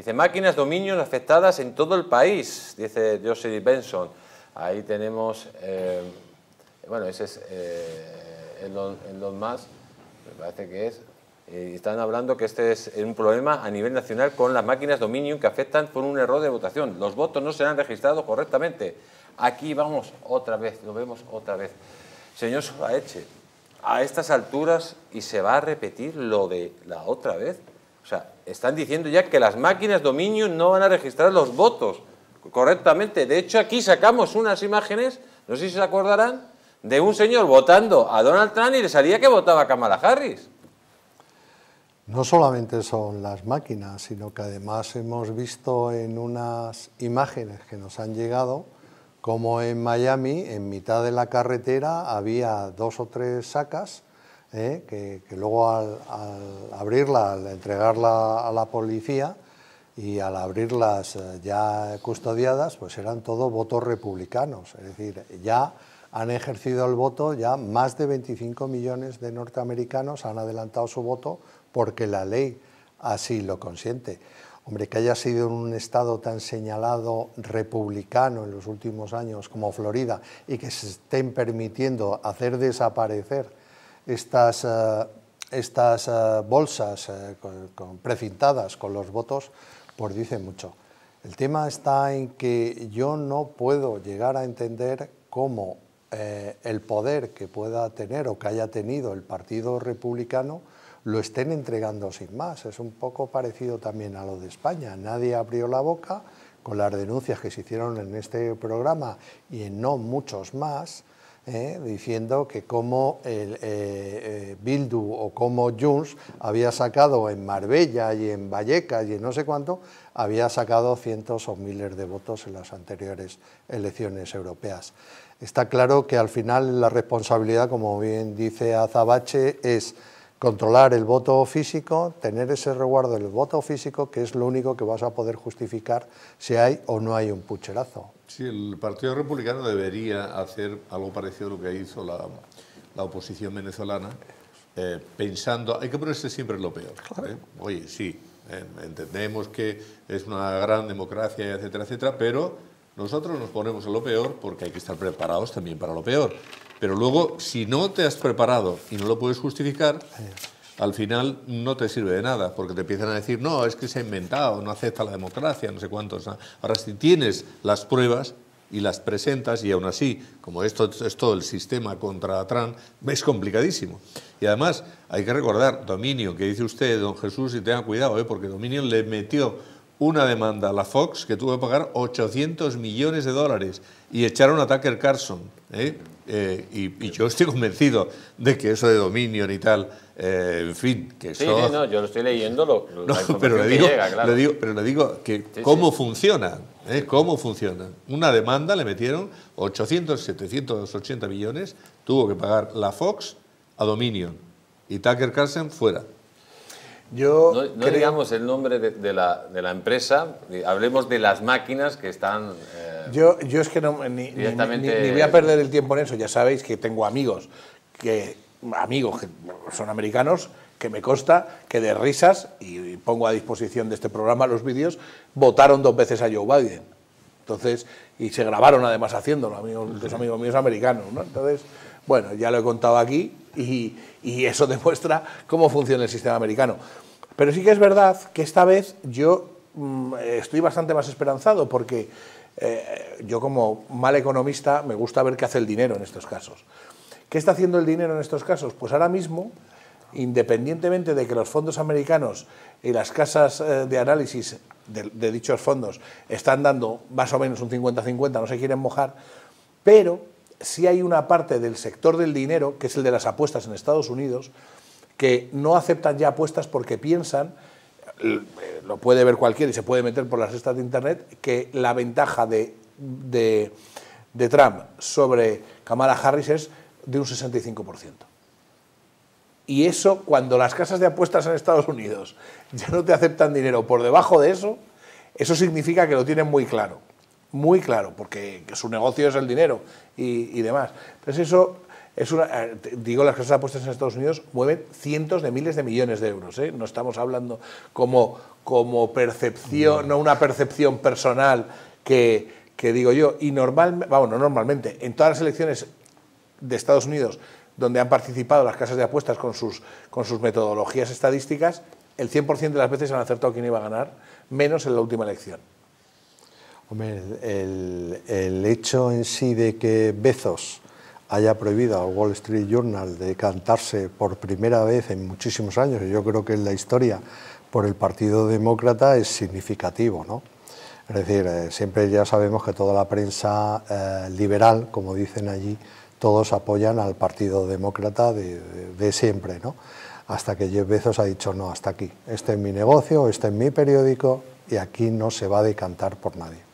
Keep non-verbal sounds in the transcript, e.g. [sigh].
Dice, máquinas dominio afectadas en todo el país, dice Joseph Benson. Ahí tenemos, eh, bueno, ese es eh, los más, me parece que es. Y están hablando que este es un problema a nivel nacional con las máquinas dominio que afectan por un error de votación. Los votos no se han registrados correctamente. Aquí vamos otra vez, lo vemos otra vez. Señor Sobaeche, a estas alturas y se va a repetir lo de la otra vez. O sea, están diciendo ya que las máquinas Dominion no van a registrar los votos correctamente. De hecho, aquí sacamos unas imágenes, no sé si se acordarán, de un señor votando a Donald Trump y le salía que votaba a Kamala Harris. No solamente son las máquinas, sino que además hemos visto en unas imágenes que nos han llegado, como en Miami, en mitad de la carretera había dos o tres sacas ¿eh? que, luego al, abrirla, al entregarla a la policía y al abrirlas eh, ya custodiadas, pues eran todos votos republicanos. Es decir, ya han ejercido el voto, ya más de 25 millones de norteamericanos han adelantado su voto porque la ley así lo consiente. Hombre, que haya sido un estado tan señalado republicano en los últimos años como Florida y que se estén permitiendo hacer desaparecer estas, eh, estas eh, bolsas eh, con, precintadas con los votos, pues dice mucho. El tema está en que yo no puedo llegar a entender cómo el poder que pueda tener o que haya tenido el Partido Republicano lo estén entregando sin más. Es un poco parecido también a lo de España. Nadie abrió la boca con las denuncias que se hicieron en este programa y en no muchos más ¿eh? diciendo que como eh, eh, Bildu o como Junts había sacado en Marbella y en Vallecas y en no sé cuánto, había sacado cientos o miles de votos en las anteriores elecciones europeas. Está claro que al final la responsabilidad, como bien dice Azabache, es controlar el voto físico, tener ese resguardo del voto físico, que es lo único que vas a poder justificar si hay o no hay un pucherazo. Sí, el Partido Republicano debería hacer algo parecido a lo que hizo la, oposición venezolana, eh, pensando, hay que ponerse siempre lo peor. ¿eh? Oye, sí, eh, entendemos que es una gran democracia, etcétera, etcétera, pero nosotros nos ponemos en lo peor porque hay que estar preparados también para lo peor. Pero luego, si no te has preparado y no lo puedes justificar, al final no te sirve de nada, porque te empiezan a decir, no, es que se ha inventado, no acepta la democracia, no sé cuántos. Ahora, si tienes las pruebas y las presentas, y aún así, como esto es todo el sistema contra Trump, es complicadísimo. Y además, hay que recordar, Dominio, que dice usted, don Jesús, y tenga cuidado, ¿eh? porque Dominio le metió una demanda a la Fox que tuvo que pagar 800 millones de dólares y echaron a Tucker Carlson. ¿eh? Eh, y, yo estoy convencido de que eso de Dominion y tal, eh, en fin, que eso... Sí, no, yo lo estoy leyendo, no, pero le digo, que Pero le digo que cómo funciona, cómo funciona. Una demanda le metieron 800, 780 millones, tuvo que pagar la Fox a Dominion y Tucker Carlson fuera no, digamos el nombre de, la, de, la, empresa, hablemos de las máquinas que están... Eh, yo, yo es que no, ni, ni, voy a perder el tiempo en eso, ya sabéis que tengo amigos, que, amigos que son americanos, que me consta que de risas, y, pongo a disposición de este programa los vídeos, votaron dos veces a Joe Biden. Entonces, y se grabaron además haciéndolo, amigos, los amigos míos americanos. ¿no? Entonces, bueno, ya lo he contado aquí, y, eso [laughs] demuestra cómo funciona el sistema americano. Pero sí que es verdad que esta vez yo mm, estoy bastante más esperanzado porque eh, yo como mal economista me gusta ver qué hace el dinero en estos casos. ¿Qué está haciendo el dinero en estos casos? Pues ahora mismo, independientemente de que los fondos americanos y las casas eh, de análisis de, de, dichos fondos están dando más o menos un 50-50, no se quieren mojar, pero si hay una parte del sector del dinero, que es el de las apuestas en Estados Unidos, que no aceptan ya apuestas porque piensan, eh, lo puede ver cualquiera y se puede meter por las cestas de Internet, que la ventaja de, de, de Trump sobre Kamala Harris es de un 65%. Y eso, cuando las casas de apuestas en Estados Unidos ya no te aceptan dinero por debajo de eso, eso significa que lo tienen muy claro muy claro, porque su negocio es el dinero y, demás. Entonces eso es una, eh, digo, las casas de apuestas en Estados Unidos mueven cientos de miles de millones de euros. ¿eh? No estamos hablando como, percepción, no. una percepción personal que, digo yo. Y normal, vamos, normalmente, en todas las elecciones de Estados Unidos donde han participado las casas de apuestas con sus, con sus metodologías estadísticas, el 100% de las veces han acertado quién iba a ganar, menos en la última elección. Hombre, el, hecho en sí de que Bezos haya prohibido al Wall Street Journal de cantarse por primera vez en muchísimos años, yo creo que en la historia, por el Partido Demócrata es significativo, ¿no? Es decir, eh, siempre ya sabemos que toda la prensa eh, liberal, como dicen allí, todos apoyan al Partido Demócrata de, siempre, ¿no? Hasta que Jeff Bezos ha dicho, no, hasta aquí, este es mi negocio, este es mi periódico, y aquí no se va a decantar por nadie.